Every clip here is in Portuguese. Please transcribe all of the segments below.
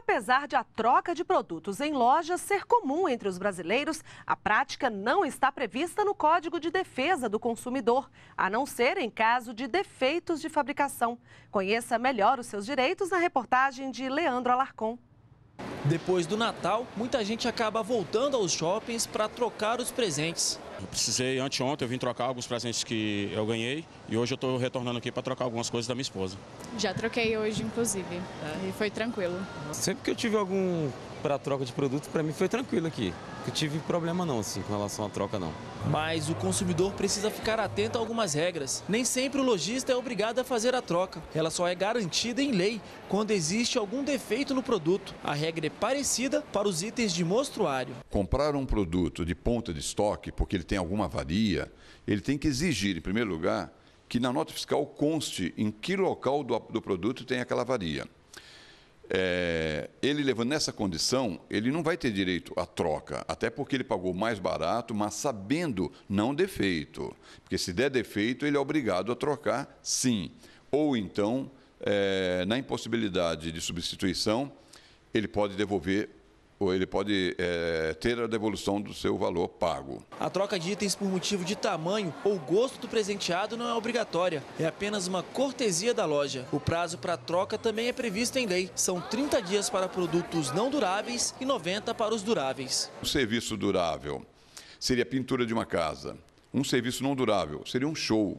Apesar de a troca de produtos em lojas ser comum entre os brasileiros, a prática não está prevista no Código de Defesa do Consumidor, a não ser em caso de defeitos de fabricação. Conheça melhor os seus direitos na reportagem de Leandro Alarcon. Depois do Natal, muita gente acaba voltando aos shoppings para trocar os presentes. Eu precisei, anteontem eu vim trocar alguns presentes que eu ganhei e hoje eu estou retornando aqui para trocar algumas coisas da minha esposa. Já troquei hoje, inclusive, é. e foi tranquilo. Sempre que eu tive algum para troca de produtos, para mim foi tranquilo aqui. Eu tive problema não, assim, com relação à troca não. Mas o consumidor precisa ficar atento a algumas regras. Nem sempre o lojista é obrigado a fazer a troca. Ela só é garantida em lei quando existe algum defeito no produto. A regra é parecida para os itens de mostruário. Comprar um produto de ponta de estoque, porque ele tem alguma avaria, ele tem que exigir, em primeiro lugar, que na nota fiscal conste em que local do, do produto tem aquela avaria. É, ele levando nessa condição, ele não vai ter direito à troca, até porque ele pagou mais barato, mas sabendo não defeito. Porque se der defeito, ele é obrigado a trocar, sim. Ou então, é, na impossibilidade de substituição, ele pode devolver ou ele pode é, ter a devolução do seu valor pago. A troca de itens por motivo de tamanho ou gosto do presenteado não é obrigatória, é apenas uma cortesia da loja. O prazo para troca também é previsto em lei. São 30 dias para produtos não duráveis e 90 para os duráveis. O serviço durável seria a pintura de uma casa. Um serviço não durável seria um show.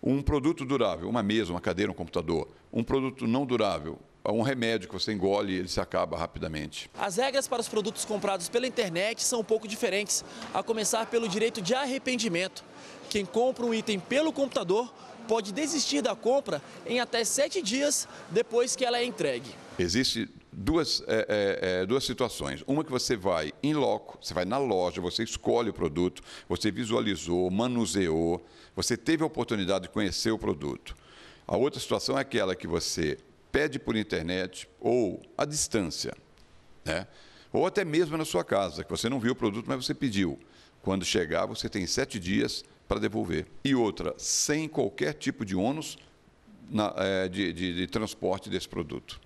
Um produto durável, uma mesa, uma cadeira, um computador. Um produto não durável, um remédio que você engole e ele se acaba rapidamente. As regras para os produtos comprados pela internet são um pouco diferentes, a começar pelo direito de arrependimento. Quem compra um item pelo computador pode desistir da compra em até sete dias depois que ela é entregue. Existe duas, é, é, é duas situações. Uma que você vai em loco, você vai na loja, você escolhe o produto, você visualizou, manuseou, você teve a oportunidade de conhecer o produto. A outra situação é aquela que você pede por internet ou à distância, né? ou até mesmo na sua casa, que você não viu o produto, mas você pediu. Quando chegar, você tem sete dias para devolver. E outra, sem qualquer tipo de ônus na, é, de, de, de transporte desse produto.